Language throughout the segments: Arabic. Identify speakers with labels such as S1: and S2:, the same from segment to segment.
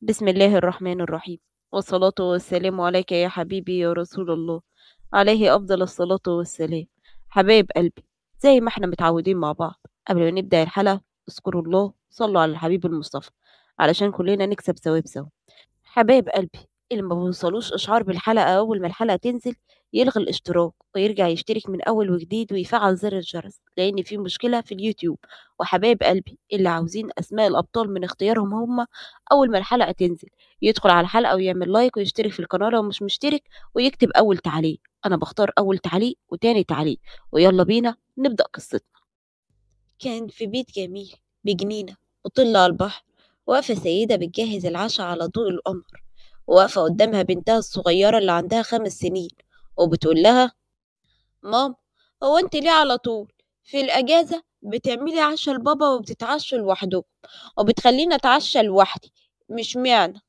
S1: بسم الله الرحمن الرحيم والصلاة والسلام عليك يا حبيبي يا رسول الله عليه أفضل الصلاة والسلام حبايب قلبي زي ما احنا متعودين مع بعض قبل ما نبدأ الحلقة اذكروا الله صلوا على الحبيب المصطفى علشان كلنا نكسب ثواب سوا حبايب قلبي اللي ما بوصلوش اشعار بالحلقه اول ما الحلقه تنزل يلغي الاشتراك ويرجع يشترك من أول وجديد ويفعل زر الجرس لأن في مشكلة في اليوتيوب وحبايب قلبي اللي عاوزين أسماء الأبطال من اختيارهم هم أول ما الحلقة تنزل يدخل على الحلقة ويعمل لايك ويشترك في القناة لو مش مشترك ويكتب أول تعليق أنا بختار أول تعليق وتاني تعليق ويلا بينا نبدأ قصتنا كان في بيت جميل بجنينة وطل على البحر واقفة سيدة بتجهز العشاء على ضوء القمر واقفة قدامها بنتها الصغيرة اللي عندها خمس سنين وبتقول لها ماما هو انت ليه على طول في الاجازه بتعملي عشا لبابا وبتتعشوا لوحده وبتخليني اتعشى لوحدي مش معنى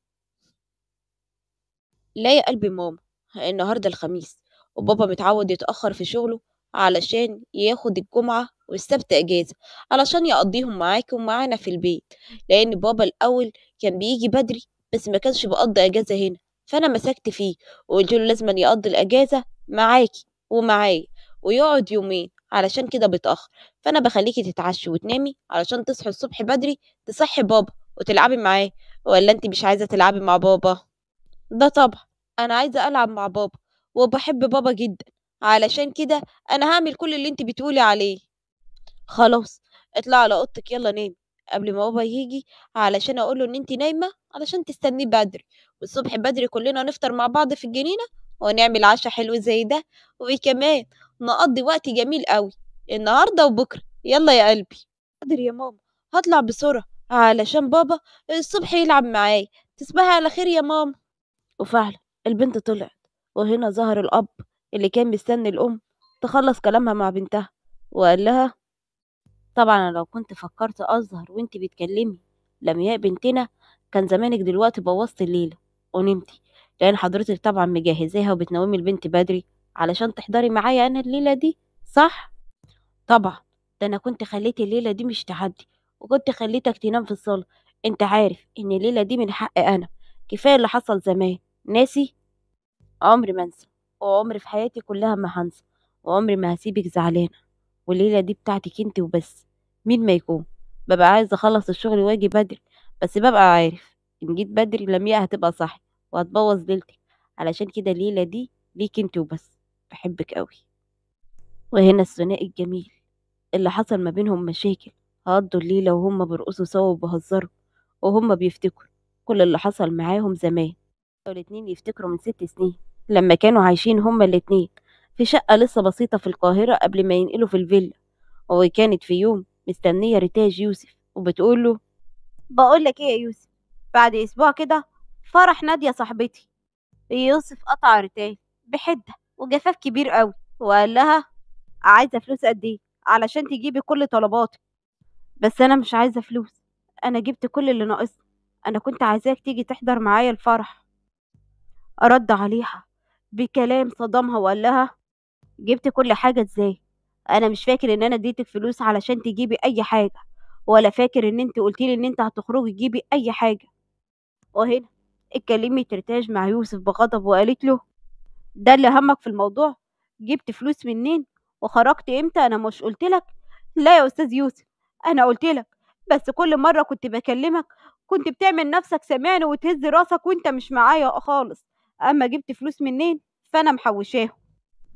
S1: لا يا قلبي ماما النهارده الخميس وبابا متعود يتاخر في شغله علشان ياخد الجمعة والسبت أجازة علشان يقضيهم معاك ومعانا في البيت لأن بابا الأول كان بيجي بدري بس ما كانش بقضي أجازة هنا فأنا مسكت فيه وقلت له لازم يقضي الأجازة معاكي ومعايا ويقعد يومين علشان كده بيتأخر فأنا بخليكي تتعشي وتنامي علشان تصحي الصبح بدري تصحي بابا وتلعبي معاه ولا أنت مش عايزة تلعبي مع بابا ده طبعا أنا عايزة ألعب مع بابا وبحب بابا جدا علشان كده أنا هعمل كل اللي أنت بتقولي عليه خلاص اطلع على اوضتك يلا نامي قبل ما بابا ييجي علشان أقول له إن أنت نايمة علشان تستنيه بدري والصبح بدري كلنا نفطر مع بعض في الجنينة ونعمل عشاء حلو زي ده وكمان نقضي وقت جميل قوي النهاردة وبكرة يلا يا قلبي بدري يا ماما هطلع بسرعة علشان بابا الصبح يلعب معايا تصبحي على خير يا ماما وفعلا البنت طلعت وهنا ظهر الأب اللي كان مستني الأم تخلص كلامها مع بنتها وقال لها طبعا لو كنت فكرت أظهر وانت بتكلمي لمياء بنتنا كان زمانك دلوقتي بوظت الليلة ونمتي لأن حضرتك طبعا مجهزاها وبتنومي البنت بدري علشان تحضري معايا أنا الليلة دي صح؟ طبعا ده أنا كنت خليت الليلة دي مش تعدي وكنت خليتك تنام في الصالة انت عارف ان الليلة دي من حقي أنا كفاية اللي حصل زمان ناسي؟ عمري ما انسى وعمري في حياتي كلها ما هنسى وعمري ما هسيبك زعلانة والليلة دي بتاعتك انت وبس مين ما يكون ببقى عايز اخلص الشغل واجي بدري بس ببقى عارف ان جيت بدري لمياء هتبقى صاحي وهتبوظ ليلتي علشان كده الليله دي ليك انت وبس بحبك قوي وهنا الثنائي الجميل اللي حصل ما بينهم مشاكل هقضوا الليله وهم بيرقصوا سوا وبيهزروا وهم بيفتكروا كل اللي حصل معاهم زمان الاتنين يفتكروا من ست سنين لما كانوا عايشين هما الاتنين في شقة لسه بسيطة في القاهرة قبل ما ينقلوا في الفيلا وكانت في يوم مستنية ريتاج يوسف وبتقول له بقول لك ايه يا يوسف بعد اسبوع كده فرح نادية صاحبتي يوسف قطع ريتاج بحدة وجفاف كبير قوي وقال لها عايزة فلوس قد ايه علشان تجيبي كل طلباتك بس انا مش عايزة فلوس انا جبت كل اللي ناقصني انا كنت عايزاك تيجي تحضر معايا الفرح رد عليها بكلام صدمها وقال لها جبت كل حاجة ازاي انا مش فاكر ان انا اديتك فلوس علشان تجيبي اي حاجه ولا فاكر ان انت لي ان انت هتخرجي تجيبي اي حاجه وهنا اتكلمي ترتاج مع يوسف بغضب وقالت له ده اللي همك في الموضوع جبت فلوس منين وخرجت امتى انا مش لك لا يا استاذ يوسف انا لك بس كل مره كنت بكلمك كنت بتعمل نفسك سامعني وتهز راسك وانت مش معايا خالص اما جبت فلوس منين فانا محوشاهم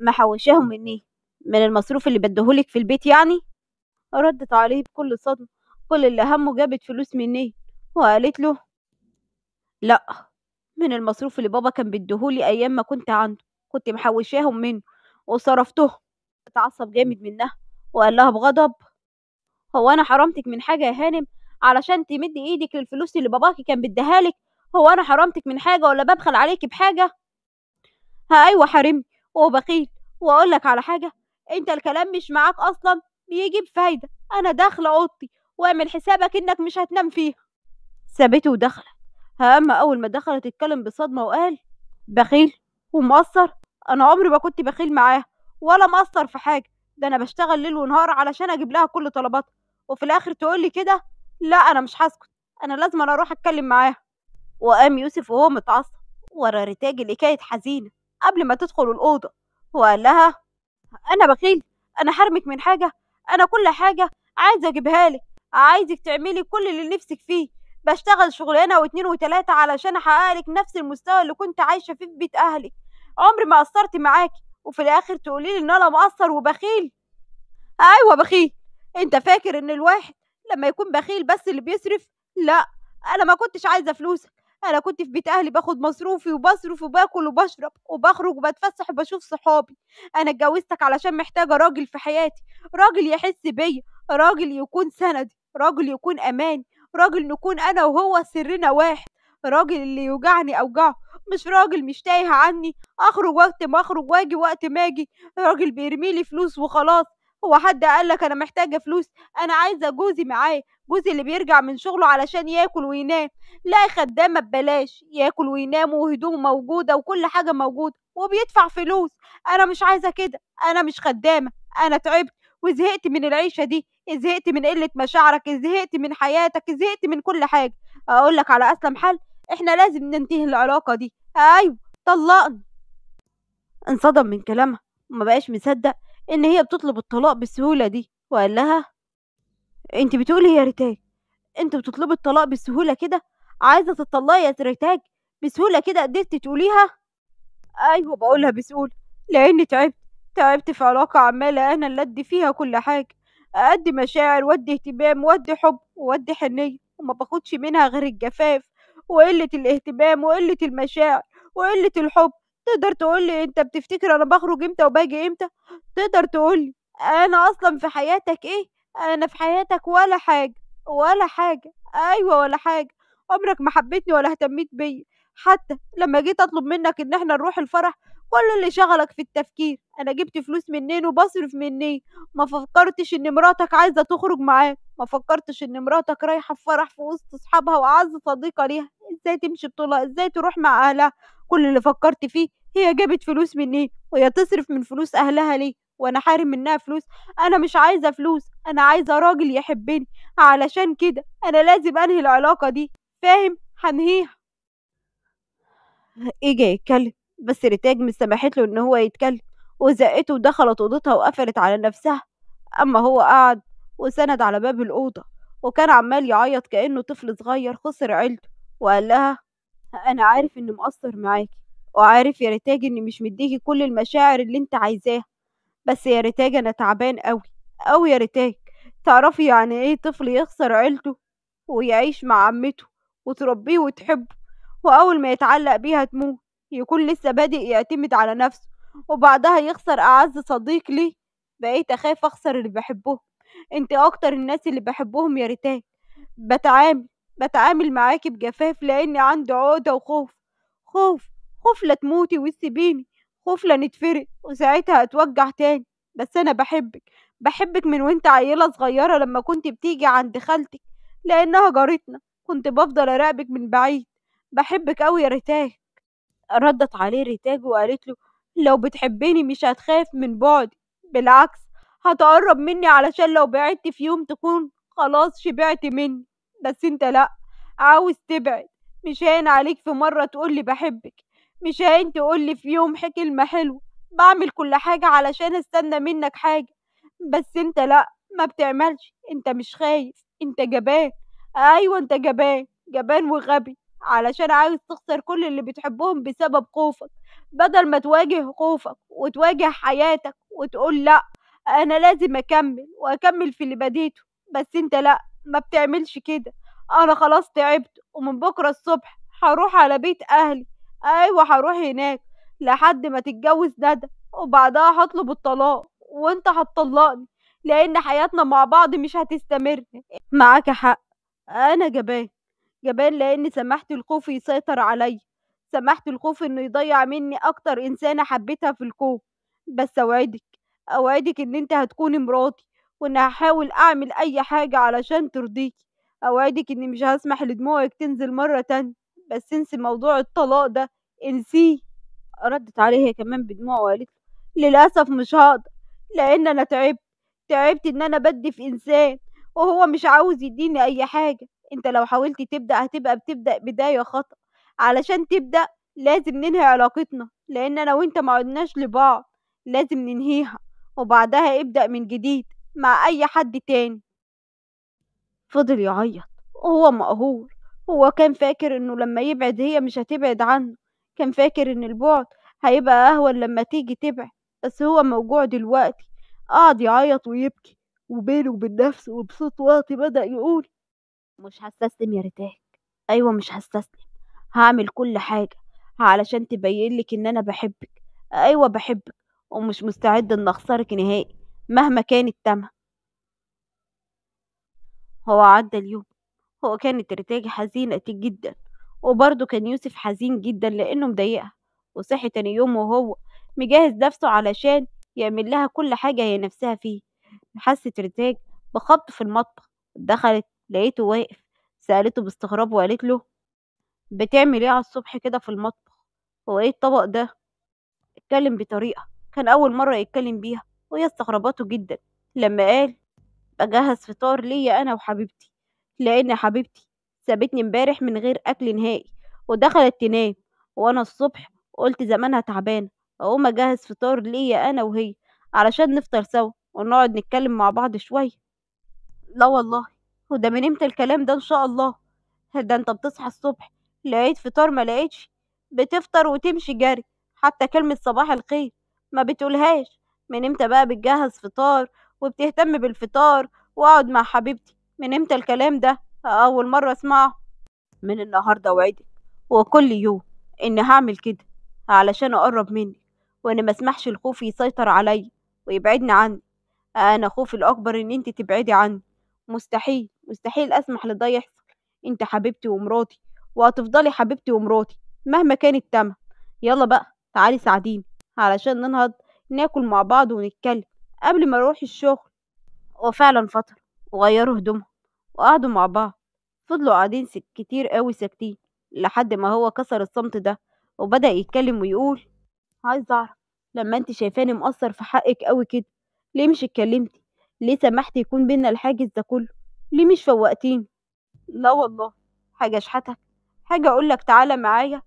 S1: محوشاهم منين من المصروف اللي بديهولك في البيت يعني ردت عليه بكل صدمة كل اللي همه جابت فلوس مني وقالت له لا من المصروف اللي بابا كان بدهولي ايام ما كنت عنده كنت محوشاهم منه وصرفتهم اتعصب جامد منها وقال لها بغضب هو انا حرمتك من حاجه يا هانم علشان تمد ايدك للفلوس اللي باباكي كان بدهالك هو انا حرمتك من حاجه ولا ببخل عليكي بحاجه ها ايوه حرمني وبخيل واقول لك على حاجه انت الكلام مش معاك اصلا بيجيب فايدة انا داخله اوضتي واعمل حسابك انك مش هتنام فيها سابته ودخلت هاما اول ما دخلت اتكلم بصدمه وقال بخيل ومقصر انا عمري ما كنت بخيل معاها ولا مقصر في حاجه ده انا بشتغل ليل ونهار علشان اجيب لها كل طلباتها وفي الاخر تقول لي كده لا انا مش هسكت انا لازم أنا اروح اتكلم معاها وقام يوسف وهو متعصب ورا رتاج لكاية حزينة قبل ما تدخل الأوضة وقال لها انا بخيل انا حرمك من حاجه انا كل حاجه عايزه اجيبها لك عايزك تعملي كل اللي نفسك فيه بشتغل شغلانه واتنين وتلاته علشان احقق لك نفس المستوى اللي كنت عايشه فيه في بيت اهلك عمري ما قصرت معاكي وفي الاخر تقولي لي ان انا مقصر وبخيل ايوه بخيل انت فاكر ان الواحد لما يكون بخيل بس اللي بيصرف لا انا ما كنتش عايزه فلوسك انا كنت في بيت اهلي باخد مصروفي وبصرف وباكل وبشرب وبخرج وبتفسح وبشوف صحابي انا اتجوزتك علشان محتاجه راجل في حياتي راجل يحس بيا راجل يكون سندي راجل يكون اماني راجل نكون انا وهو سرنا واحد راجل اللي يوجعني اوجعه مش راجل مش تايه عني اخرج وقت ما اخرج واجي وقت ما اجي راجل بيرميلي فلوس وخلاص هو حد قال لك انا محتاجه فلوس انا عايزه جوزي معايا جوزي اللي بيرجع من شغله علشان ياكل وينام لا خدامه ببلاش ياكل وينام وهدومه موجوده وكل حاجه موجوده وبيدفع فلوس انا مش عايزه كده انا مش خدامه انا تعبت وزهقت من العيشه دي زهقت من قله مشاعرك زهقت من حياتك زهقت من كل حاجه اقول لك على اسلم حل احنا لازم ننتهي العلاقه دي ايوه طلقني انصدم من كلامها ومبقاش بقاش مصدق إن هي بتطلب الطلاق بالسهولة دي وقال لها أنت بتقولي يا ريتاج أنت بتطلبي الطلاق بالسهولة كده عايزة تطلقي يا ريتاج بسهولة كده قدرتي تقوليها أيوة بقولها بسهولة لأني تعبت تعبت في علاقة عمالة أنا اللي أدي فيها كل حاجة أدي مشاعر وأدي اهتمام وأدي حب وأدي حنية وما باخدش منها غير الجفاف وقلة الاهتمام وقلة المشاعر وقلة الحب تقدر تقولي انت بتفتكر انا بخرج امتى وباجي امتى تقدر تقولي انا اصلا في حياتك ايه انا في حياتك ولا حاجه ولا حاجه ايوه ولا حاجه عمرك ما حبيتني ولا اهتميت بيا حتى لما جيت اطلب منك ان احنا نروح الفرح كل اللي شغلك في التفكير انا جبت فلوس منين وبصرف منين ما فكرتش ان مراتك عايزه تخرج معاك ما فكرتش ان مراتك رايحه في فرح في وسط اصحابها واعز صديقه ليها ازاي تمشي بطولها ازاي تروح مع اهلها كل اللي فكرت فيه هي جابت فلوس منين وهي تصرف من فلوس أهلها ليه وأنا حارم منها فلوس أنا مش عايزة فلوس أنا عايزة راجل يحبني علشان كده أنا لازم أنهي العلاقة دي فاهم هنهيها إجا يتكلم بس ريتاج مش سمحت له إن هو يتكلم وزقته ودخلت أوضتها وقفلت على نفسها أما هو قعد وسند على باب الأوضة وكان عمال يعيط كأنه طفل صغير خسر عيلته وقال لها انا عارف انه مقصر معاكي وعارف يا ريتاج اني مش مديكي كل المشاعر اللي انت عايزاها بس يا ريتاج انا تعبان قوي قوي يا ريتاج تعرفي يعني ايه طفل يخسر عيلته ويعيش مع عمته وتربيه وتحبه واول ما يتعلق بيها تموت يكون لسه بادئ يعتمد على نفسه وبعدها يخسر اعز صديق ليه بقيت اخاف اخسر اللي بحبهم انت اكتر الناس اللي بحبهم يا ريتاج بتعامل بتعامل معاكي بجفاف لأني عندي عقدة وخوف خوف خوف لا تموتي وتسيبيني خوف لا نتفرق وساعتها هتوجع تاني بس أنا بحبك بحبك من وانت عيلة صغيرة لما كنت بتيجي عند خالتك لأنها جارتنا كنت بفضل أراقبك من بعيد بحبك أوي يا ريتاج ردت عليه ريتاج وقالت له لو بتحبيني مش هتخاف من بعدي بالعكس هتقرب مني علشان لو بعدت في يوم تكون خلاص شبعت مني بس انت لا عاوز تبعد مش هين عليك في مرة تقولي بحبك مش هين تقولي في يوم كلمة حلوة بعمل كل حاجة علشان استنى منك حاجة بس انت لا ما بتعملش انت مش خايف انت جبان ايوه انت جبان جبان وغبي علشان عاوز تخسر كل اللي بتحبهم بسبب خوفك بدل ما تواجه خوفك وتواجه حياتك وتقول لا انا لازم اكمل واكمل في اللي بديته بس انت لا ما بتعملش كده انا خلاص تعبت ومن بكرة الصبح هروح على بيت اهلي ايوه هروح هناك لحد ما تتجوز ندى وبعدها هطلب الطلاق وانت هتطلقني لان حياتنا مع بعض مش هتستمر معاك حق انا جبان جبان لاني سمحت الخوف يسيطر عليا سمحت الخوف انه يضيع مني اكتر انسانة حبيتها في الكون بس اوعدك اوعدك ان انت هتكوني مراتي وان هحاول اعمل اي حاجة علشان ترضيكي اوعدك اني مش هسمح لدموعك تنزل مرة تانية بس انسي موضوع الطلاق ده انسيه ردت عليها كمان بدموع وقالت للاسف مش هقدر لان انا تعبت تعبت ان انا بدي في انسان وهو مش عاوز يديني اي حاجة انت لو حاولت تبدأ هتبقى بتبدأ بداية خطأ علشان تبدأ لازم ننهي علاقتنا لان انا وانت ما عدناش لبعض لازم ننهيها وبعدها ابدأ من جديد مع أي حد تاني فضل يعيط وهو مقهور هو كان فاكر إنه لما يبعد هي مش هتبعد عنه كان فاكر إن البعد هيبقى أهون لما تيجي تبعد بس هو موجوع دلوقتي قعد يعيط ويبكي وبينه وبين نفسه وبصوت واطي بدأ يقول مش هستسلم يا رتاك أيوة مش هستسلم هعمل كل حاجة علشان تبينلك إن أنا بحبك أيوة بحبك ومش مستعد إن أخسرك نهائي مهما كان التمن هو عدى اليوم هو كانت رتاجي حزينة جدا وبرضه كان يوسف حزين جدا لأنه مضايقها وصحي تاني يوم وهو مجهز نفسه علشان يعمل لها كل حاجة هي نفسها فيه حست ارتاج بخبط في المطبخ دخلت لقيته واقف سألته باستغراب وقالت له بتعمل ايه على الصبح كده في المطبخ هو ايه الطبق ده اتكلم بطريقة كان أول مرة يتكلم بيها وهي استغربته جدا لما قال بجهز فطار ليا أنا وحبيبتي لأن حبيبتي سابتني امبارح من غير أكل نهائي ودخلت تنام وأنا الصبح قلت زمانها تعبانة أقوم أجهز فطار ليا أنا وهي علشان نفطر سوا ونقعد نتكلم مع بعض شوية لا والله وده من امتى الكلام ده إن شاء الله ده انت بتصحى الصبح لقيت فطار ما لقيتش بتفطر وتمشي جري حتى كلمة صباح الخير ما بتقولهاش من امتى بقى بتجهز فطار وبتهتم بالفطار واقعد مع حبيبتي من امتى الكلام ده اول مرة اسمعه من النهاردة وعدك وكل يوم اني هعمل كده علشان اقرب منك وانا ما اسمحش الخوف يسيطر عليا ويبعدني عنك انا خوفي الاكبر ان انت تبعدي عني مستحيل مستحيل اسمح لده يحصل انت حبيبتي ومراتي وهتفضلي حبيبتي ومراتي مهما كانت تمام يلا بقى تعالي ساعديني علشان ننهض ناكل مع بعض ونتكلم قبل ما اروح الشغل وفعلا فطر وغيروا هدومهم وقعدوا مع بعض فضلوا قاعدين كتير قوي ساكتين لحد ما هو كسر الصمت ده وبدأ يتكلم ويقول عايز أعرف لما أنت شايفاني مقصر في حقك قوي كده ليه مش اتكلمتي ليه سمحتي يكون بينا الحاجز ده كله ليه مش فوقتيني لا والله حاجة أشحتك حاجة أقولك تعالى معايا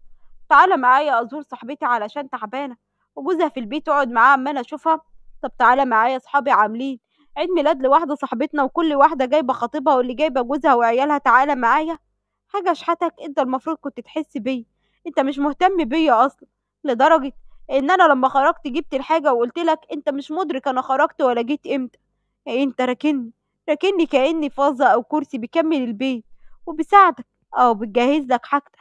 S1: تعالى معايا أزور صاحبتي علشان تعبانة وجوزها في البيت تقعد معاه عمالة اشوفها طب تعالى معايا اصحابي عاملين عيد ميلاد لواحدة صاحبتنا وكل واحدة جايبة خطيبها واللي جايبة جوزها وعيالها تعالى معايا حاجة شحتك انت المفروض كنت تحس بيا انت مش مهتم بيا اصلا لدرجة ان انا لما خرجت جبت الحاجة وقلت لك انت مش مدرك انا خرجت ولا جيت امتى يعني انت راكني راكني كأني فازة او كرسي بيكمل البيت وبساعدك او بتجهز لك حاجتك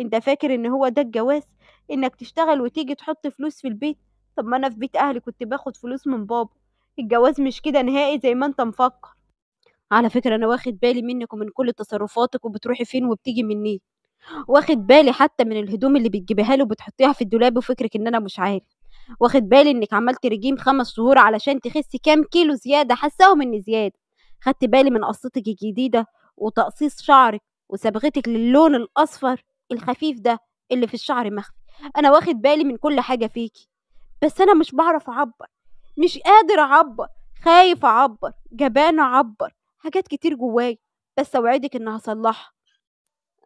S1: انت فاكر ان هو ده الجواز انك تشتغل وتيجي تحط فلوس في البيت طب ما انا في بيت اهلي كنت باخد فلوس من بابا الجواز مش كده نهائي زي ما انت مفكر على فكرة أنا واخد بالي منك ومن كل تصرفاتك وبتروحي فين وبتيجي منين واخد بالي حتى من الهدوم اللي بتجيبها له وبتحطيها في الدولاب وفكرك إن أنا مش عارف واخد بالي إنك عملت رجيم خمس شهور علشان تخسي كام كيلو زيادة حساهم إن زيادة خدت بالي من قصتك الجديدة وتقصيص شعرك وصبغتك للون الأصفر الخفيف ده اللي في الشعر مخفي انا واخد بالي من كل حاجه فيكي بس انا مش بعرف اعبر مش قادر اعبر خايف اعبر جبان اعبر حاجات كتير جواي بس اوعدك ان هصلحها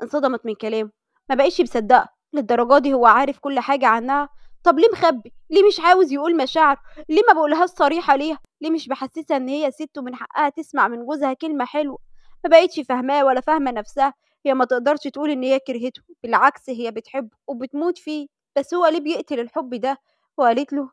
S1: انصدمت من كلامه ما بقيتش مصدقه للدرجه دي هو عارف كل حاجه عنها طب ليه مخبي ليه مش عاوز يقول مشاعره ليه ما بقولهاش صريحه ليها ليه مش بحسسها ان هي ست ومن حقها تسمع من جوزها كلمه حلوه ما بقيتش فاهماه ولا فاهمه نفسها هي ما تقدرش تقول ان هي كرهته بالعكس هي بتحبه وبتموت فيه بس هو ليه بيقتل الحب ده وقالت له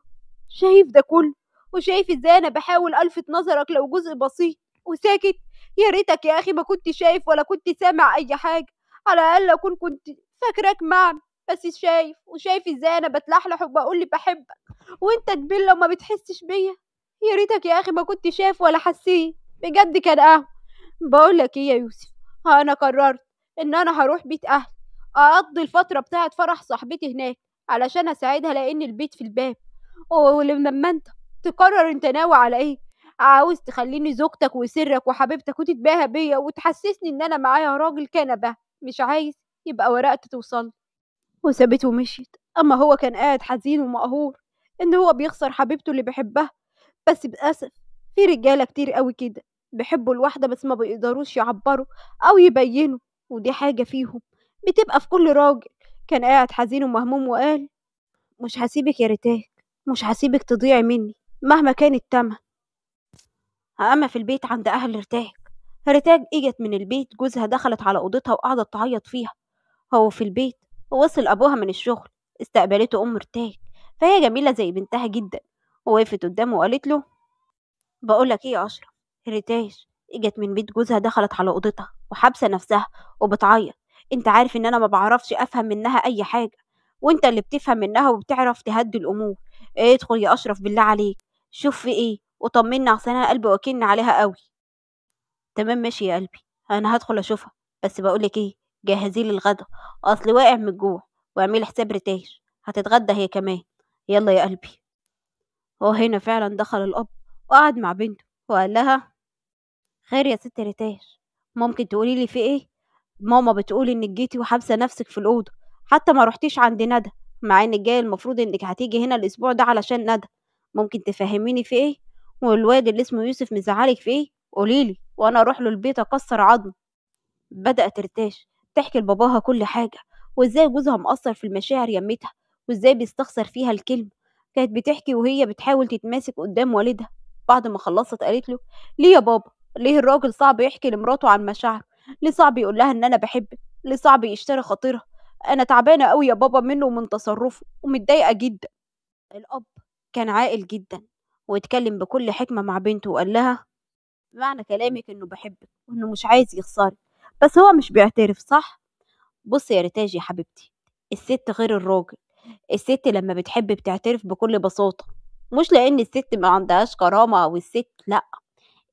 S1: شايف ده كله وشايف ازاي انا بحاول الفت نظرك لو جزء بسيط وساكت يا ريتك يا اخي ما كنت شايف ولا كنت سامع اي حاجه على الاقل اكون كنت فاكراك معنى بس شايف وشايف ازاي انا بتلحلح وبقول لي بحبك وانت تبل لو ما بتحسش بيا يا ريتك يا اخي ما كنت شايف ولا حسيت بجد كان قهوه بقول لك ايه يا يوسف انا قررت ان انا هروح بيت اهلي اقضي الفتره بتاعه فرح صاحبتي هناك علشان اساعدها لان البيت في الباب ولما انت تقرر انت ناوي على ايه عاوز تخليني زوجتك وسرك وحبيبتك وتتباهى بيا وتحسسني ان انا معايا راجل كنبه مش عايز يبقى ورقتي توصل وسابته ومشيت اما هو كان قاعد حزين ومقهور ان هو بيخسر حبيبته اللي بيحبها بس بأسف في رجاله كتير قوي كده بيحبوا الواحده بس ما بيقدروش يعبروا او يبينوا ودي حاجة فيهم بتبقى في كل راجل كان قاعد حزين ومهموم وقال مش هسيبك يا ريتاك مش هسيبك تضيعي مني مهما كان التمن أما في البيت عند أهل رتاج رتاج إجت من البيت جوزها دخلت على أوضتها وقعدت تعيط فيها هو في البيت ووصل أبوها من الشغل استقبلته أم رتاج فهي جميلة زي بنتها جدا ووقفت قدامه وقالت له بقولك إيه يا أشرف رتاج اجت من بيت جوزها دخلت على اوضتها وحابسه نفسها وبتعيط انت عارف ان انا ما بعرفش افهم منها اي حاجه وانت اللي بتفهم منها وبتعرف تهدي الامور ايه ادخل يا اشرف بالله عليك شوف في ايه وطمنا عشان انا قلبي واكن عليها قوي تمام ماشي يا قلبي انا هدخل اشوفها بس بقولك ايه جهزي لي الغدا اصلي واقع من الجوع واعملي حساب رتاش هتتغدى هي كمان يلا يا قلبي وهنا فعلا دخل الاب وقعد مع بنته وقال لها خير يا ست ريتاش ممكن تقولي لي في إيه ماما بتقول إنك جيتي وحابسة نفسك في الأوضة حتى ما رحتيش عند ندى مع إنك جاية المفروض إنك هتيجي هنا الأسبوع ده علشان ندى ممكن تفهميني في إيه والواد اللي اسمه يوسف مزعلك في إيه قوليلي وأنا أروح له البيت أكسر عظمه بدأت ترتاش تحكي لباباها كل حاجة وإزاي جوزها مقصر في المشاعر يمتها وإزاي بيستخسر فيها الكلمة كانت بتحكي وهي بتحاول تتماسك قدام والدها بعد ما خلصت قالت له ليه يا بابا ليه الراجل صعب يحكي لمراته عن مشاعره ليه صعب يقول لها ان انا بحبك ليه صعب يشتري خاطرها انا تعبانه قوي يا بابا منه ومن تصرفه ومتضايقه جدا الاب كان عاقل جدا واتكلم بكل حكمه مع بنته وقال لها معنى كلامك انه بحبك وانه مش عايز يخسرك بس هو مش بيعترف صح بصي يا رتاج يا حبيبتي الست غير الراجل الست لما بتحب بتعترف بكل بساطه مش لان الست ما عندهاش كرامه او الست لا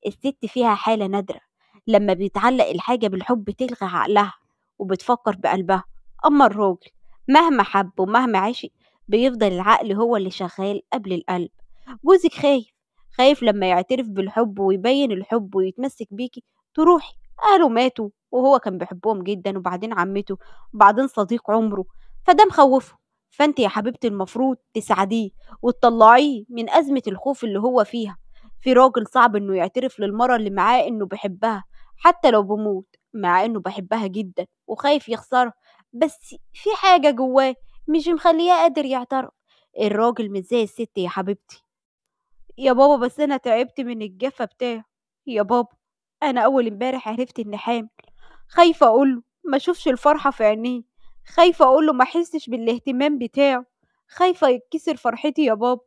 S1: الست فيها حالة نادرة لما بيتعلق الحاجة بالحب تلغي عقلها وبتفكر بقلبها أما الراجل مهما حب ومهما عشق بيفضل العقل هو اللي شغال قبل القلب جوزك خايف خايف لما يعترف بالحب ويبين الحب ويتمسك بيكي تروحي أهله ماتوا وهو كان بيحبهم جدا وبعدين عمته وبعدين صديق عمره فده مخوفه فانت يا حبيبتي المفروض تساعديه وتطلعيه من أزمة الخوف اللي هو فيها في راجل صعب إنه يعترف للمرة اللي معاه إنه بحبها حتى لو بموت مع إنه بحبها جدا وخايف يخسرها بس في حاجة جواه مش مخليه قادر يعترف الراجل مش زي الست يا حبيبتي يا بابا بس أنا تعبت من الجفة بتاعه يا بابا أنا أول امبارح عرفت إني حامل خايفة أقوله ما شوفش الفرحة في عينيه خايفة أقوله ما حسش بالاهتمام بتاعه خايفة يتكسر فرحتي يا بابا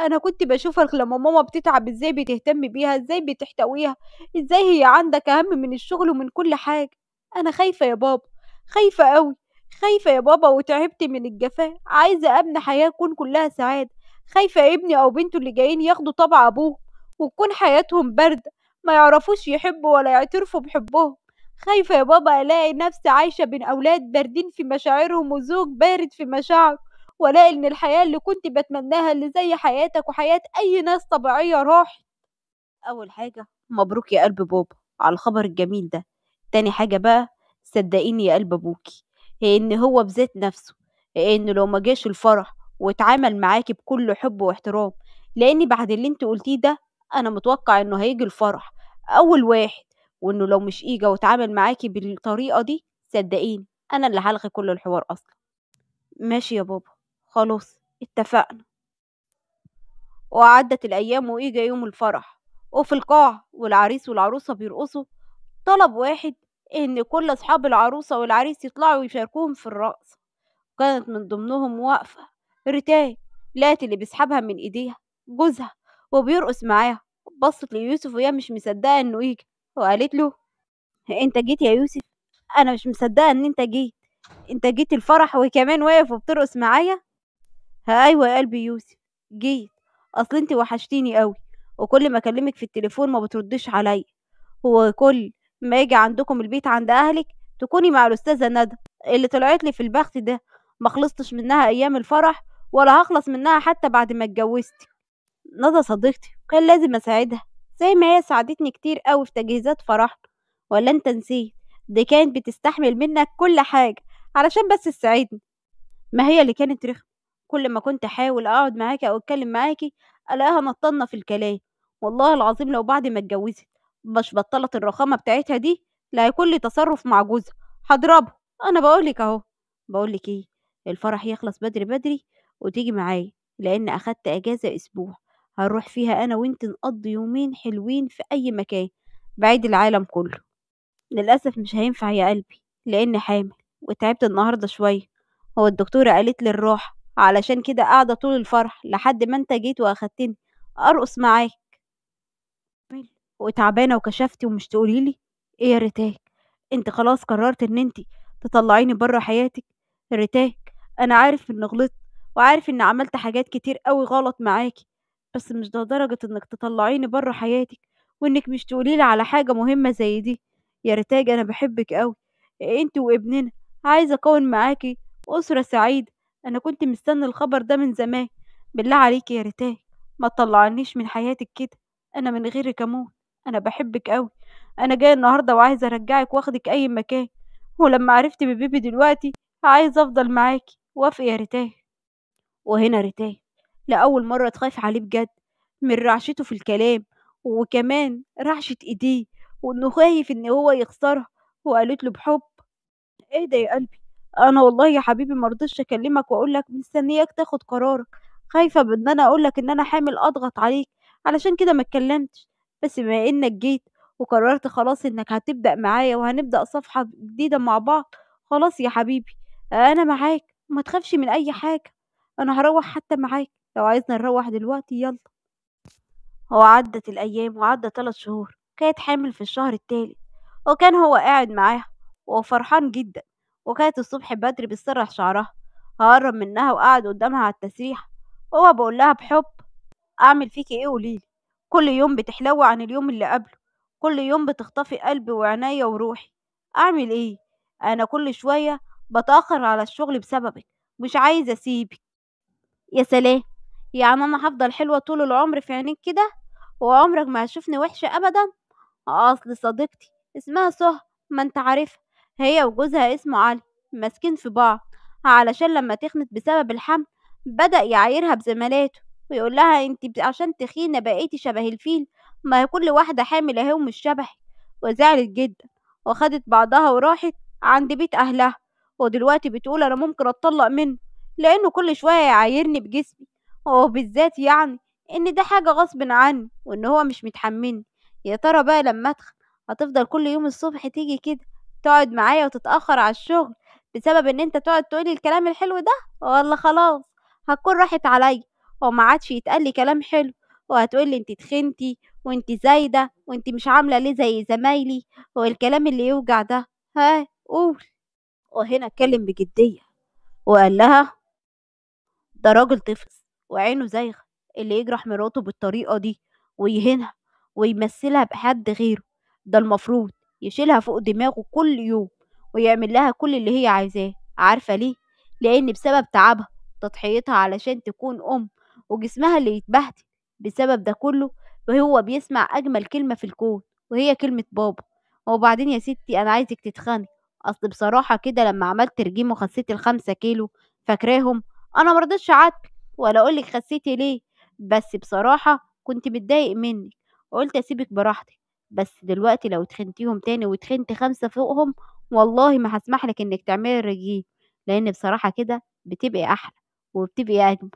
S1: انا كنت بشوفك لما ماما بتتعب ازاي بتهتم بيها ازاي بتحتويها ازاي هي عندك اهم من الشغل ومن كل حاجه انا خايفه يا بابا خايفه قوي خايفه يا بابا وتعبت من الجفاء عايزه ابني حياه تكون كلها سعاده خايفه ابني او بنته اللي جايين ياخدوا طبع ابوهم وتكون حياتهم بارده ما يعرفوش يحبوا ولا يعترفوا بحبهم خايفه يا بابا الاقي نفسي عايشه بين اولاد باردين في مشاعرهم وزوج بارد في مشاعره ولاقي إن الحياة اللي كنت بتمناها اللي زي حياتك وحياة أي ناس طبيعية راحت أول حاجة مبروك يا قلب بابا على الخبر الجميل ده تاني حاجة بقى صدقيني يا قلب أبوكي هي إن هو بذات نفسه هي إن لو ما جاش الفرح واتعامل معاكي بكل حب واحترام لأن بعد اللي انت قلتيه ده أنا متوقع إنه هيجي الفرح أول واحد وإنه لو مش إيجا واتعامل معاكي بالطريقة دي صدقيني أنا اللي هلغي كل الحوار أصلا ماشي يا بابا خلاص اتفقنا وعدت الأيام وإجا يوم الفرح وفي القاع والعريس والعروسة بيرقصوا طلب واحد إن كل أصحاب العروسة والعريس يطلعوا ويشاركوهم في الرقص وكانت من ضمنهم واقفة رتاي لقت اللي بيسحبها من إيديها جوزها وبيرقص معاها بصت ليوسف وهي مش مصدقة إنه يجي وقالت له أنت جيت يا يوسف أنا مش مصدقة إن أنت جيت أنت جيت الفرح وكمان واقف وبترقص معايا ها أيوة يا قلبي يوسف جيت أصل انت وحشتيني قوي وكل ما أكلمك في التليفون ما بترديش عليا هو كل ما يجي عندكم البيت عند أهلك تكوني مع الأستاذة ندى اللي طلعت لي في البخت ده ما خلصتش منها أيام الفرح ولا هخلص منها حتى بعد ما اتجوزتي ندى صديقتي وكان لازم أساعدها زي ما هي ساعدتني كتير قوي في تجهيزات فرحنا ولا انت نسيت دي كانت بتستحمل منك كل حاجة علشان بس تساعدني ما هي اللي كانت رخمة كل ما كنت أحاول أقعد معاكي أو أتكلم معاكي ألاقيها نطنة في الكلام والله العظيم لو بعد ما اتجوزت مش بطلت الرخامة بتاعتها دي لا هيكون لي تصرف مع جوزها هضربه أنا بقولك أهو بقولك إيه الفرح يخلص بدري بدري وتيجي معايا لأن أخدت أجازة أسبوع هنروح فيها أنا وإنت نقضي يومين حلوين في أي مكان بعيد العالم كله للأسف مش هينفع يا قلبي لأني حامل وتعبت النهاردة شوية هو الدكتورة قالت لي الراحة علشان كده قاعدة طول الفرح لحد ما انت جيت واخدتني ارقص معاك وتعبانة وكشفتي ومش تقوليلي ايه يا ريتاك انت خلاص قررت ان انت تطلعيني بره حياتك ريتاك انا عارف ان غلطت وعارف ان عملت حاجات كتير قوي غلط معاكي بس مش ده درجة انك تطلعيني بره حياتك وانك مش تقوليلي على حاجة مهمة زي دي يا ريتاج انا بحبك قوي إيه انت وابننا عايزة اكون معاكي اسرة سعيدة انا كنت مستني الخبر ده من زمان بالله عليك يا ريتاك ما تطلعنيش من حياتك كده انا من غيرك اموت انا بحبك قوي انا جاي النهارده وعايزه ارجعك واخدك اي مكان ولما عرفت ببيبي دلوقتي عايز افضل معاكي وافق يا ريتاه وهنا ريتاه لاول مره تخاف عليه بجد من رعشته في الكلام وكمان رعشه ايديه وانه خايف ان هو يخسرها وقالت له بحب ايه ده يا قلبي انا والله يا حبيبي ما رضيتش اكلمك واقول لك مستنياك تاخد قرارك خايفه بان انا اقول لك ان انا حامل اضغط عليك علشان كده ما اتكلمتش بس بما انك جيت وقررت خلاص انك هتبدا معايا وهنبدا صفحه جديده مع بعض خلاص يا حبيبي انا معاك ما تخافش من اي حاجه انا هروح حتى معاك لو عايزنا نروح دلوقتي يلا وعدت الايام وعدى ثلاث شهور كانت حامل في الشهر التالت وكان هو قاعد معاها وفرحان جدا وكانت الصبح بدري بتسرح شعرها هقرب منها وقعد قدامها على التسريح هو بقول لها بحب اعمل فيكي ايه قوليلي كل يوم بتحلو عن اليوم اللي قبله كل يوم بتخطفي قلبي وعناية وروحي اعمل ايه انا كل شوية بتأخر على الشغل بسببك مش عايزة اسيبك يا سلام يعني انا هفضل حلوة طول العمر في عينيك كده وعمرك ما هشوفني وحشة ابدا اصل صديقتي اسمها سهى ما انت عارفها هي وجوزها اسمه علي ماسكين في بعض علشان لما تخنت بسبب الحمل بدأ يعايرها بزملاته ويقول لها انت عشان تخينة بقيتي شبه الفيل ما هي كل واحدة حامل اهي ومش شبحي وزعلت جدا وخدت بعضها وراحت عند بيت أهلها ودلوقتي بتقول أنا ممكن أتطلق منه لأنه كل شوية يعايرني بجسمي وبالذات يعني إن ده حاجة غصب عني وإن هو مش متحملني يا ترى بقى لما أدخل هتفضل كل يوم الصبح تيجي كده تقعد معايا وتتأخر على الشغل بسبب ان انت تقعد تقولي الكلام الحلو ده ولا خلاص هتكون راحت عليا وما عادش يتقال لي كلام حلو وهتقولي انت تخنتي وانت زايده وانت مش عامله ليه زي زمايلي والكلام اللي يوجع ده ها قول وهنا اتكلم بجديه وقال لها ده راجل طفل وعينه زايغه اللي يجرح مراته بالطريقه دي ويهينها ويمثلها بحد غيره ده المفروض يشيلها فوق دماغه كل يوم ويعمل لها كل اللي هي عايزاه عارفة ليه؟ لأن بسبب تعبها تضحيتها علشان تكون أم وجسمها اللي يتبهدل بسبب ده كله وهو بيسمع أجمل كلمة في الكون وهي كلمة بابا وبعدين يا ستي أنا عايزك تتخني أصل بصراحة كده لما عملت رجيم وخسيت الخمسة كيلو فاكراهم أنا مرضتش عاتبك ولا أقولك خسيتي ليه بس بصراحة كنت متضايق منك وقلت أسيبك براحتك بس دلوقتي لو تخنتيهم تاني وتخنت خمسة فوقهم والله ما هسمح لك انك تعملي الرجيم لان بصراحة كده بتبقي احلى وبتبقي اجمل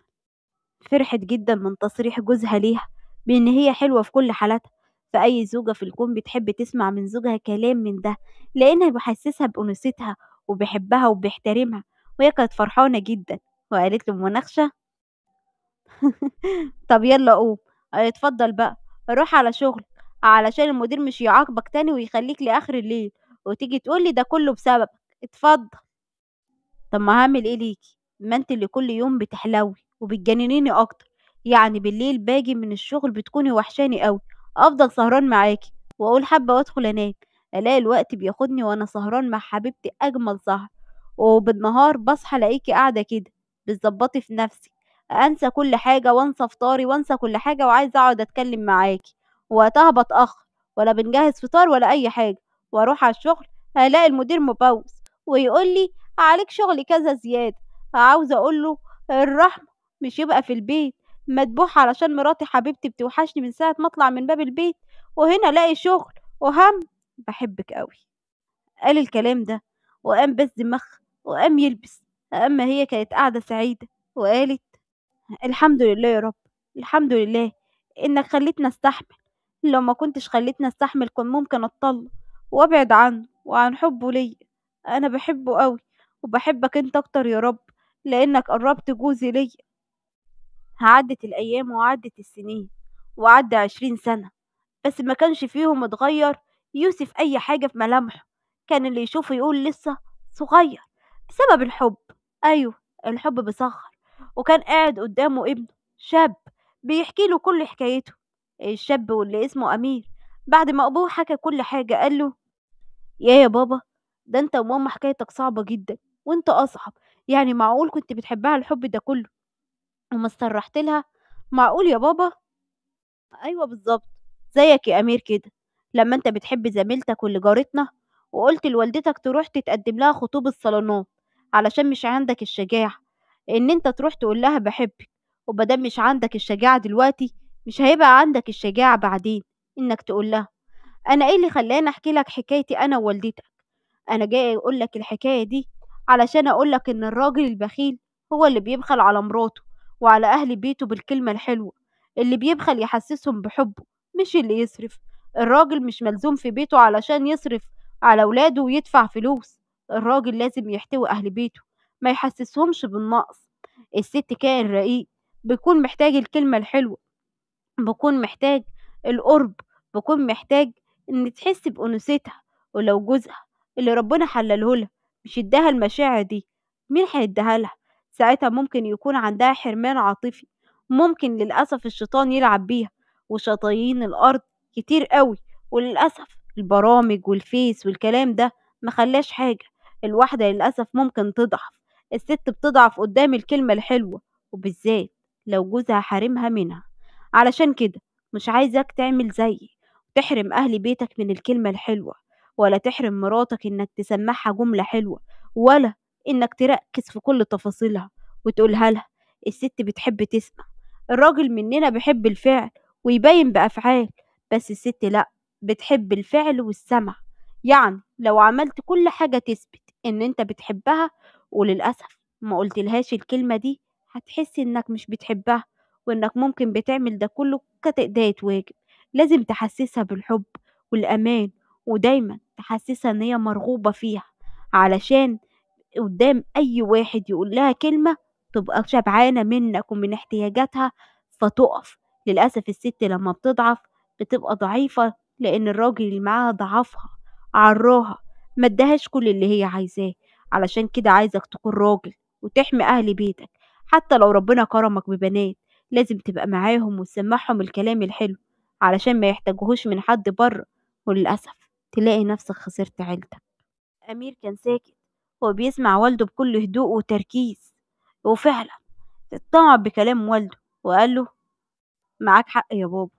S1: فرحت جدا من تصريح جوزها ليها بان هي حلوة في كل حالاتها فأي زوجة في الكون بتحب تسمع من زوجها كلام من ده لأنها بحسسها بأنوثتها وبحبها وبيحترمها وهي كانت فرحانة جدا وقالت له مناقشة طب يلا قوم آه، اتفضل بقى روح على شغل علشان المدير مش يعاقبك تاني ويخليك لآخر الليل وتيجي تقولي ده كله بسببك اتفضل طب ما هعمل ايه ليكي ما انت اللي كل يوم بتحلوي وبتجننيني اكتر يعني بالليل باجي من الشغل بتكوني وحشاني قوي افضل سهران معاكي واقول حابه وادخل انام الاقي الوقت بياخدني وانا سهران مع حبيبتي اجمل سهر وبالنهار بصحى الاقيكي قاعده كده بتظبطي في نفسك انسى كل حاجه وانسى فطاري وانسى كل حاجه وعايزه اقعد اتكلم معاكي وهتهبط اخر ولا بنجهز فطار ولا اي حاجه واروح على الشغل هلاقي المدير مبوس ويقول لي عليك شغل كذا زياده عاوزه اقول له الرحمه مش يبقى في البيت مدبوح علشان مراتي حبيبتي بتوحشني من ساعه ما اطلع من باب البيت وهنا الاقي شغل وهم بحبك قوي قال الكلام ده وقام بس دماغ وقام يلبس اما هي كانت قاعده سعيده وقالت الحمد لله يا رب الحمد لله انك خليتنا استحمل لو ما كنتش خليتني استحمل كان ممكن اتطلق وابعد عنه وعن حبه ليا انا بحبه قوي وبحبك انت اكتر يا رب لانك قربت جوزي ليا عدت الايام وعدت السنين وعدى عشرين سنة بس ما كانش فيهم اتغير يوسف اي حاجة في ملامحه كان اللي يشوفه يقول لسه صغير بسبب الحب ايوه الحب بصغر وكان قاعد قدامه ابنه شاب بيحكي له كل حكايته الشاب واللي اسمه أمير بعد ما أبوه حكى كل حاجة قال له يا يا بابا ده أنت وماما حكايتك صعبة جدا وأنت أصعب يعني معقول كنت بتحبها الحب ده كله وما استرحت لها معقول يا بابا أيوة بالظبط زيك يا أمير كده لما أنت بتحب زميلتك واللي جارتنا وقلت لوالدتك تروح تتقدم لها خطوب الصالونات علشان مش عندك الشجاعة إن أنت تروح تقول لها بحبك ومادام مش عندك الشجاعة دلوقتي مش هيبقى عندك الشجاعة بعدين إنك تقول لها أنا إيه اللي خلاني أحكي لك حكايتي أنا ووالدتك أنا جاي أقول لك الحكاية دي علشان أقول لك إن الراجل البخيل هو اللي بيبخل على مراته وعلى أهل بيته بالكلمة الحلوة اللي بيبخل يحسسهم بحبه مش اللي يصرف الراجل مش ملزوم في بيته علشان يصرف على ولاده ويدفع فلوس الراجل لازم يحتوي أهل بيته ما يحسسهمش بالنقص الست كائن رقيق بيكون محتاج الكلمة الحلوة بكون محتاج القرب بكون محتاج ان تحس بانوثتها ولو جوزها اللي ربنا لها مش اداها المشاعر دي مين هيديها لها ساعتها ممكن يكون عندها حرمان عاطفي ممكن للأسف الشيطان يلعب بيها وشطايين الأرض كتير قوي وللأسف البرامج والفيس والكلام ده مخلاش حاجة الواحدة للأسف ممكن تضعف الست بتضعف قدام الكلمة الحلوة وبالذات لو جوزها حرمها منها علشان كده مش عايزك تعمل زيي تحرم أهل بيتك من الكلمة الحلوة ولا تحرم مراتك إنك تسمعها جملة حلوة ولا إنك تركز في كل تفاصيلها وتقولها لها الست بتحب تسمع الراجل مننا بيحب الفعل ويبين بأفعال بس الست لأ بتحب الفعل والسمع يعني لو عملت كل حاجة تثبت إن أنت بتحبها وللأسف ما لهاش الكلمة دي هتحس إنك مش بتحبها وإنك ممكن بتعمل ده كله كتأدية واجب لازم تحسسها بالحب والأمان ودايما تحسسها إن هي مرغوبة فيها علشان قدام أي واحد يقول لها كلمة تبقى شبعانة منك ومن احتياجاتها فتقف للأسف الست لما بتضعف بتبقى ضعيفة لأن الراجل اللي معاها ضعفها عراها ما ادهاش كل اللي هي عايزاه علشان كده عايزك تكون راجل وتحمي أهل بيتك حتى لو ربنا كرمك ببنات لازم تبقى معاهم وتسمعهم الكلام الحلو علشان ما يحتاجوهوش من حد بره وللأسف تلاقي نفسك خسرت عيلتك أمير كان ساكت وبيسمع والده بكل هدوء وتركيز وفعلا اتطمع بكلام والده وقال له معاك حق يا بابا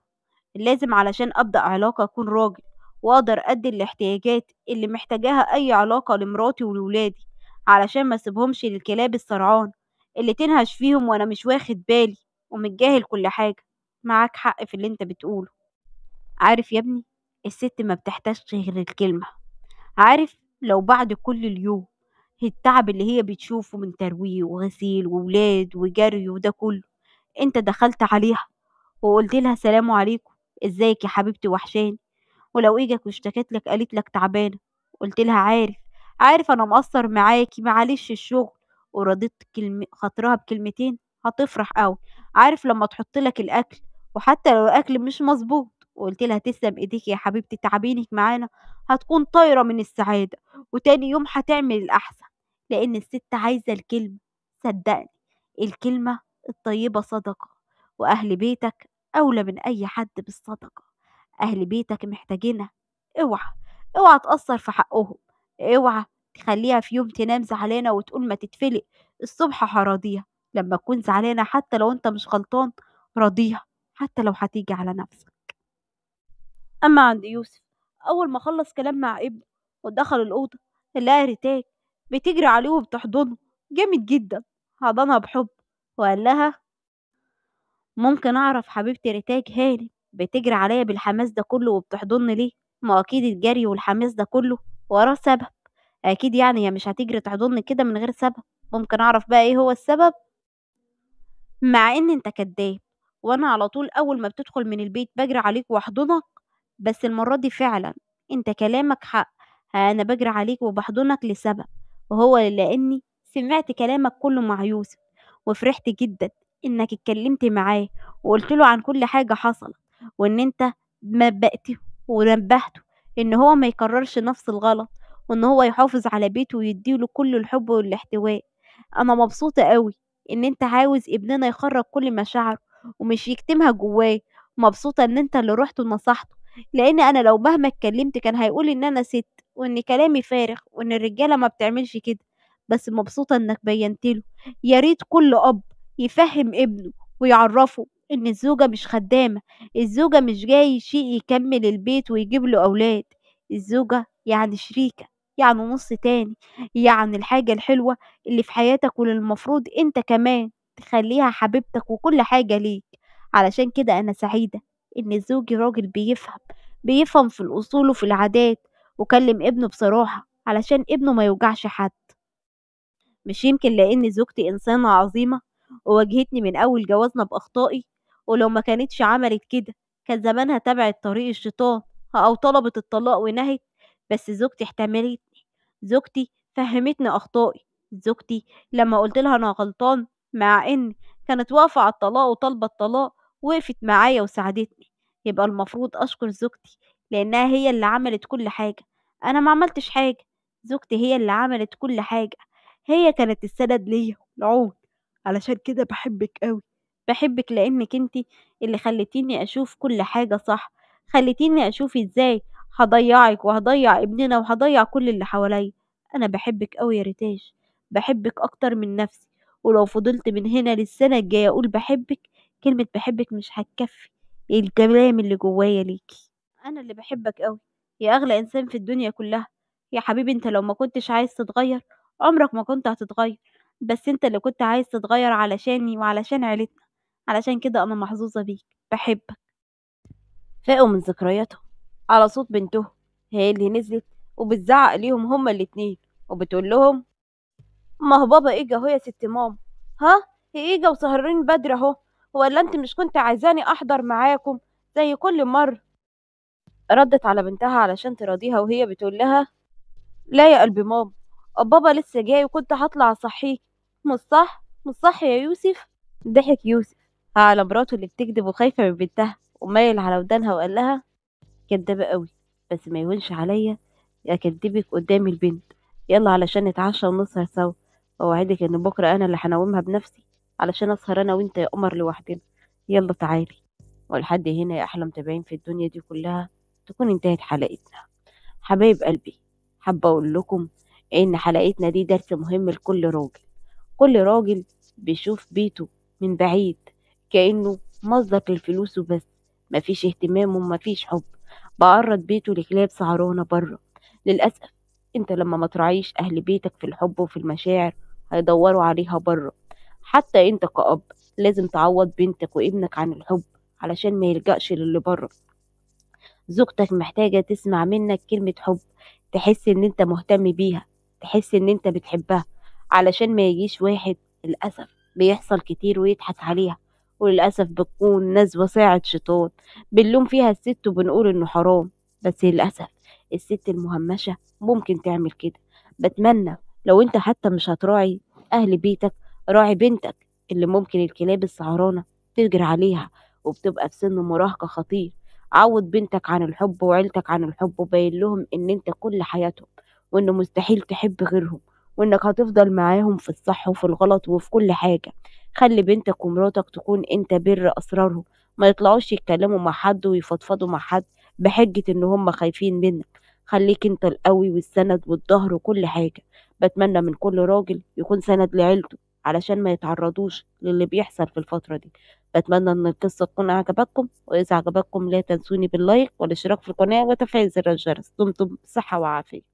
S1: لازم علشان أبدأ علاقة أكون راجل وأقدر أدي الاحتياجات اللي محتاجاها أي علاقة لمراتي ولولادي علشان ما سيبهمش للكلاب السرعان اللي تنهش فيهم وأنا مش واخد بالي ومتجاهل كل حاجة معاك حق في اللي انت بتقوله عارف يا ابني الست ما بتحتاجش غير الكلمة عارف لو بعد كل اليوم التعب اللي هي بتشوفه من ترويق وغسيل وولاد وجري وده كله انت دخلت عليها وقلت لها سلام عليكم ازيك يا حبيبتي وحشاني ولو اجت واشتكت لك قالت لك تعبانة قلت لها عارف عارف انا مقصر معاكي معلش الشغل ورضيت كلمة خاطرها بكلمتين هتفرح قوي عارف لما تحط لك الاكل وحتى لو الاكل مش مظبوط وقلت لها تسلم ايديك يا حبيبتي تعبينك معانا هتكون طايرة من السعادة وتاني يوم هتعمل الأحسن لأن الست عايزة الكلمة صدقني الكلمة الطيبة صدقة وأهل بيتك أولى من أي حد بالصدقة أهل بيتك محتاجينها اوعى اوعى تأثر في حقهم اوعى تخليها في يوم تنام زعلانة وتقول ما تتفلق الصبح هراضيها لما تكون زعلانة حتى لو أنت مش غلطان راضيها حتى لو هتيجي على نفسك أما عند يوسف أول ما خلص كلام مع ابنه ودخل الأوضة لقى ريتاك بتجري عليه وبتحضنه جامد جدا حضنها بحب وقال لها ممكن أعرف حبيبتي ريتاك هاني بتجري عليا بالحماس ده كله وبتحضني ليه ما أكيد الجري والحماس ده كله وراه سبب أكيد يعني هي مش هتجري تحضني كده من غير سبب ممكن أعرف بقى إيه هو السبب مع ان انت كداب وانا على طول اول ما بتدخل من البيت بجري عليك واحضنك بس المرة دي فعلا انت كلامك حق انا بجري عليك وبحضنك لسبب وهو لاني سمعت كلامك كله مع يوسف وفرحت جدا انك اتكلمت معاه وقلت له عن كل حاجة حصلت وان انت نبأته ونبهته ان هو ما يكررش نفس الغلط وان هو يحافظ على بيته ويديله كل الحب والاحتواء انا مبسوطة قوي ان انت عاوز ابننا يخرج كل مشاعره ومش يكتمها جواه مبسوطة ان انت اللي رحت ونصحته لان انا لو مهما اتكلمت كان هيقول ان انا ست وان كلامي فارغ وان الرجالة ما بتعملش كده بس مبسوطة انك بينتله ياريت كل اب يفهم ابنه ويعرفه ان الزوجة مش خدامة الزوجة مش جاي شيء يكمل البيت ويجيب له اولاد الزوجة يعني شريكة يعني نص تاني يعني الحاجة الحلوة اللي في حياتك واللي المفروض انت كمان تخليها حبيبتك وكل حاجة ليك علشان كده أنا سعيدة إن زوجي راجل بيفهم بيفهم في الأصول وفي العادات وكلم ابنه بصراحة علشان ابنه ما يوجعش حد مش يمكن لأن زوجتي إنسانة عظيمة وواجهتني من أول جوازنا بأخطائي ولو ما كانتش عملت كده كان زمانها تبعت طريق الشيطان أو طلبت الطلاق ونهت بس زوجتي احتملت زوجتي فهمتني أخطائي زوجتي لما قلت لها أنا غلطان مع إن كانت واقفة على الطلاق وطالبة الطلاق وقفت معايا وساعدتني يبقى المفروض أشكر زوجتي لأنها هي اللي عملت كل حاجة أنا ما عملتش حاجة زوجتي هي اللي عملت كل حاجة هي كانت السند ليا العود علشان كده بحبك قوي بحبك لأنك انتي اللي خلتيني أشوف كل حاجة صح خلتيني أشوف ازاي هضيعك وهضيع ابننا وهضيع كل اللي حواليا انا بحبك قوي يا ريتاش بحبك اكتر من نفسي ولو فضلت من هنا للسنه الجايه اقول بحبك كلمه بحبك مش هتكفي إيه الكلام اللي جوايا ليكي انا اللي بحبك قوي يا اغلى انسان في الدنيا كلها يا حبيبي انت لو ما كنتش عايز تتغير عمرك ما كنت هتتغير بس انت اللي كنت عايز تتغير علشاني وعلشان عيلتنا علشان كده انا محظوظه بيك بحبك فاقوا من ذكرياتهم على صوت بنتهم هي اللي نزلت وبتزعق ليهم هما الاتنين وبتقول لهم ما هو بابا اجا هو يا ست ماما ها هي اجا وسهرين بدري اهو ولا انت مش كنت عايزاني احضر معاكم زي كل مرة ردت على بنتها علشان تراضيها وهي بتقول لها لا يا قلبي ماما بابا لسه جاي وكنت هطلع اصحيك مش صح مش صح يا يوسف ضحك يوسف على مراته اللي بتكذب وخايفة من بنتها ومايل على ودانها وقال لها كدابة قوي بس ما يهونش عليا اكدبك قدام البنت يلا علشان نتعشى ونسهر سوا اوعدك ان بكره انا اللي هنومها بنفسي علشان اسهر انا وانت يا قمر لوحدنا يلا تعالي ولحد هنا يا احلى متابعين في الدنيا دي كلها تكون انتهت حلقتنا حبايب قلبي حابه اقول لكم ان حلقتنا دي درس مهم لكل راجل كل راجل بيشوف بيته من بعيد كانه مصدر للفلوس وبس مفيش اهتمام ومفيش حب بعرض بيته لكلاب سهرانة بره للأسف انت لما ما تراعيش أهل بيتك في الحب وفي المشاعر هيدوروا عليها بره حتى انت كأب لازم تعوض بنتك وابنك عن الحب علشان ما يلجأش للي بره زوجتك محتاجة تسمع منك كلمة حب تحس ان انت مهتم بيها تحس ان انت بتحبها علشان ما يجيش واحد للأسف بيحصل كتير ويضحك عليها وللأسف بتكون نزوة ساعة شيطان بنلوم فيها الست وبنقول إنه حرام بس للأسف الست المهمشة ممكن تعمل كده بتمنى لو أنت حتى مش هتراعي أهل بيتك راعي بنتك اللي ممكن الكلاب السعرانة تجري عليها وبتبقى في سن مراهقة خطير عوض بنتك عن الحب وعيلتك عن الحب وبين لهم إن أنت كل حياتهم وإنه مستحيل تحب غيرهم وانك هتفضل معاهم في الصح وفي الغلط وفي كل حاجة خلي بنتك ومراتك تكون انت بر اسرارهم ما يطلعوش يتكلموا مع حد ويفضفضوا مع حد بحجة ان هم خايفين منك خليك انت القوي والسند والظهر وكل حاجة بتمنى من كل راجل يكون سند لعيلته علشان ما يتعرضوش للي بيحصل في الفترة دي بتمنى ان القصة تكون عجبتكم واذا عجبتكم لا تنسوني باللايك والاشتراك في القناة وتفعيل زر الجرس دمتم بصحة وعافية